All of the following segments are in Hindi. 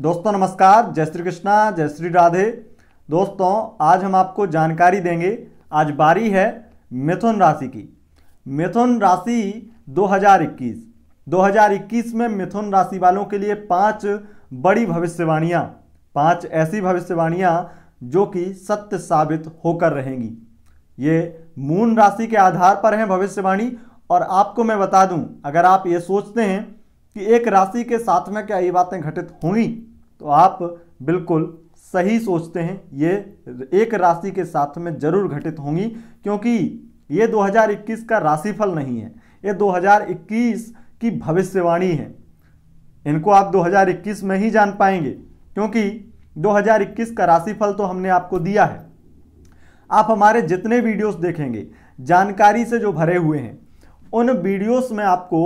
दोस्तों नमस्कार जय श्री कृष्णा जय श्री राधे दोस्तों आज हम आपको जानकारी देंगे आज बारी है मिथुन राशि की मिथुन राशि 2021 2021 में मिथुन राशि वालों के लिए पांच बड़ी भविष्यवाणियां पांच ऐसी भविष्यवाणियां जो कि सत्य साबित होकर रहेंगी ये मून राशि के आधार पर हैं भविष्यवाणी और आपको मैं बता दूं अगर आप ये सोचते हैं कि एक राशि के साथ में क्या ये बातें घटित हुई तो आप बिल्कुल सही सोचते हैं ये एक राशि के साथ में जरूर घटित होंगी क्योंकि ये 2021 का राशिफल नहीं है ये 2021 की भविष्यवाणी है इनको आप 2021 में ही जान पाएंगे क्योंकि 2021 का राशिफल तो हमने आपको दिया है आप हमारे जितने वीडियोस देखेंगे जानकारी से जो भरे हुए हैं उन वीडियोस में आपको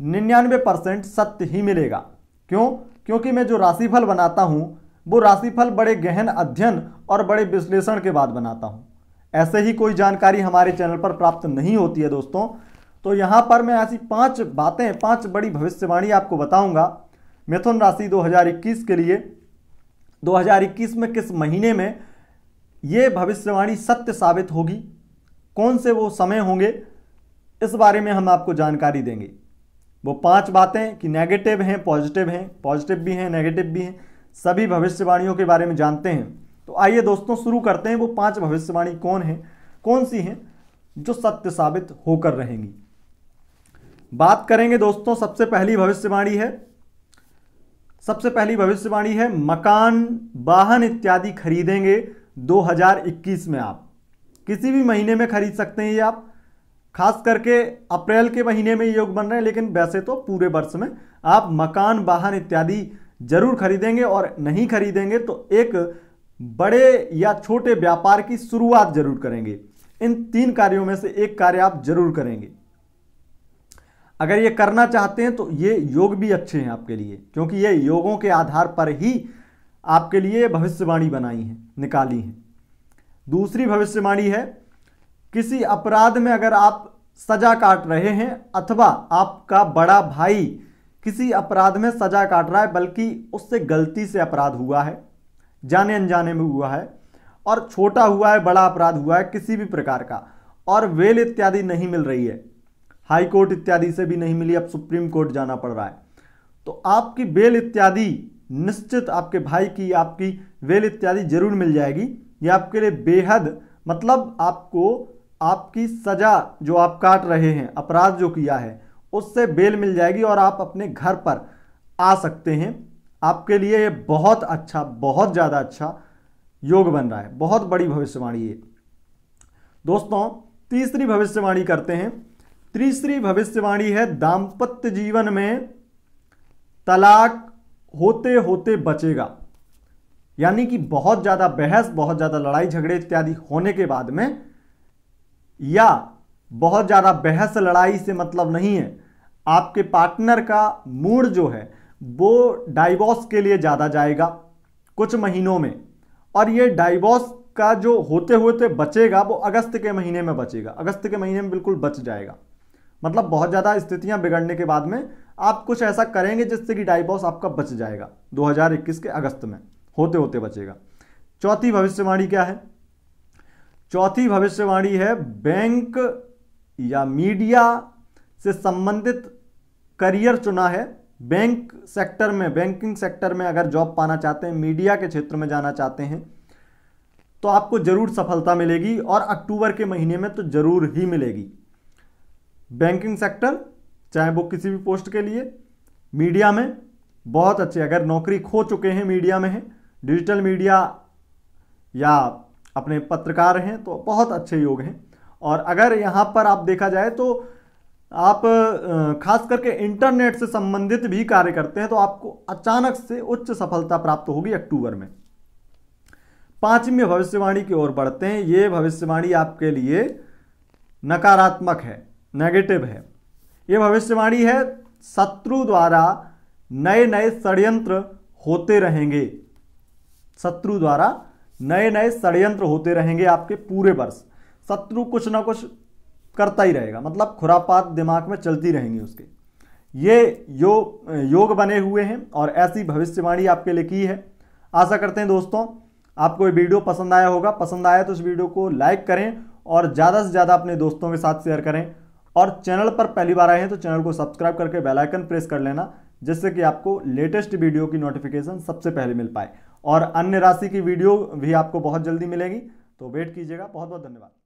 निन्यानवे परसेंट सत्य ही मिलेगा क्यों क्योंकि मैं जो राशिफल बनाता हूँ वो राशिफल बड़े गहन अध्ययन और बड़े विश्लेषण के बाद बनाता हूँ ऐसे ही कोई जानकारी हमारे चैनल पर प्राप्त नहीं होती है दोस्तों तो यहाँ पर मैं ऐसी पाँच बातें पाँच बड़ी भविष्यवाणी आपको बताऊँगा मिथुन राशि दो के लिए 2021 में किस महीने में ये भविष्यवाणी सत्य साबित होगी कौन से वो समय होंगे इस बारे में हम आपको जानकारी देंगे वो पांच बातें कि नेगेटिव हैं पॉजिटिव हैं पॉजिटिव भी हैं नेगेटिव भी हैं सभी भविष्यवाणियों के बारे में जानते हैं तो आइए दोस्तों शुरू करते हैं वो पांच भविष्यवाणी कौन है कौन सी हैं जो सत्य साबित होकर रहेंगी बात करेंगे दोस्तों सबसे पहली भविष्यवाणी है सबसे पहली भविष्यवाणी है मकान वाहन इत्यादि खरीदेंगे 2021 में आप किसी भी महीने में खरीद सकते हैं ये आप खास करके अप्रैल के महीने में योग बन रहे हैं लेकिन वैसे तो पूरे वर्ष में आप मकान वाहन इत्यादि जरूर खरीदेंगे और नहीं खरीदेंगे तो एक बड़े या छोटे व्यापार की शुरुआत जरूर करेंगे इन तीन कार्यों में से एक कार्य आप जरूर करेंगे अगर ये करना चाहते हैं तो ये योग भी अच्छे हैं आपके लिए क्योंकि ये योगों के आधार पर ही आपके लिए भविष्यवाणी बनाई है निकाली है दूसरी भविष्यवाणी है किसी अपराध में अगर आप सजा काट रहे हैं अथवा आपका बड़ा भाई किसी अपराध में सजा काट रहा है बल्कि उससे गलती से अपराध हुआ है जाने अनजाने में हुआ है और छोटा हुआ है बड़ा अपराध हुआ है किसी भी प्रकार का और वेल इत्यादि नहीं मिल रही है हाई कोर्ट इत्यादि से भी नहीं मिली अब सुप्रीम कोर्ट जाना पड़ रहा है तो आपकी बेल इत्यादि निश्चित आपके भाई की आपकी वेल इत्यादि जरूर मिल जाएगी ये आपके लिए बेहद मतलब आपको आपकी सज़ा जो आप काट रहे हैं अपराध जो किया है उससे बेल मिल जाएगी और आप अपने घर पर आ सकते हैं आपके लिए ये बहुत अच्छा बहुत ज़्यादा अच्छा योग बन रहा है बहुत बड़ी भविष्यवाणी ये दोस्तों तीसरी भविष्यवाणी करते हैं तीसरी भविष्यवाणी है दाम्पत्य जीवन में तलाक होते होते बचेगा यानी कि बहुत ज़्यादा बहस बहुत ज़्यादा लड़ाई झगड़े इत्यादि होने के बाद में या बहुत ज़्यादा बहस लड़ाई से मतलब नहीं है आपके पार्टनर का मूड जो है वो डाइवोर्स के लिए ज़्यादा जाएगा कुछ महीनों में और ये डाइवोर्स का जो होते होते बचेगा वो अगस्त के महीने में बचेगा अगस्त के महीने में बिल्कुल बच जाएगा मतलब बहुत ज़्यादा स्थितियां बिगड़ने के बाद में आप कुछ ऐसा करेंगे जिससे कि डाइवोर्स आपका बच जाएगा 2021 के अगस्त में होते होते बचेगा चौथी भविष्यवाणी क्या है चौथी भविष्यवाणी है बैंक या मीडिया से संबंधित करियर चुना है बैंक सेक्टर में बैंकिंग सेक्टर में अगर जॉब पाना चाहते हैं मीडिया के क्षेत्र में जाना चाहते हैं तो आपको ज़रूर सफलता मिलेगी और अक्टूबर के महीने में तो ज़रूर ही मिलेगी बैंकिंग सेक्टर चाहे वो किसी भी पोस्ट के लिए मीडिया में बहुत अच्छे अगर नौकरी खो चुके हैं मीडिया में हैं डिजिटल मीडिया या अपने पत्रकार हैं तो बहुत अच्छे योग हैं और अगर यहाँ पर आप देखा जाए तो आप खास करके इंटरनेट से संबंधित भी कार्य करते हैं तो आपको अचानक से उच्च सफलता प्राप्त होगी अक्टूबर में पांचवी भविष्यवाणी की ओर बढ़ते हैं ये भविष्यवाणी आपके लिए नकारात्मक है नेगेटिव है ये भविष्यवाणी है शत्रु द्वारा नए नए षडयंत्र होते रहेंगे शत्रु द्वारा नए नए षडयंत्र होते रहेंगे आपके पूरे वर्ष शत्रु कुछ ना कुछ करता ही रहेगा मतलब खुरापात दिमाग में चलती रहेंगी उसके ये यो योग बने हुए हैं और ऐसी भविष्यवाणी आपके लिए की है आशा करते हैं दोस्तों आपको ये वीडियो पसंद आया होगा पसंद आया तो इस वीडियो को लाइक करें और ज़्यादा से ज़्यादा अपने दोस्तों के साथ शेयर करें और चैनल पर पहली बार आए हैं तो चैनल को सब्सक्राइब करके बेलाइकन प्रेस कर लेना जिससे कि आपको लेटेस्ट वीडियो की नोटिफिकेशन सबसे पहले मिल पाए और अन्य राशि की वीडियो भी आपको बहुत जल्दी मिलेगी तो वेट कीजिएगा बहुत बहुत धन्यवाद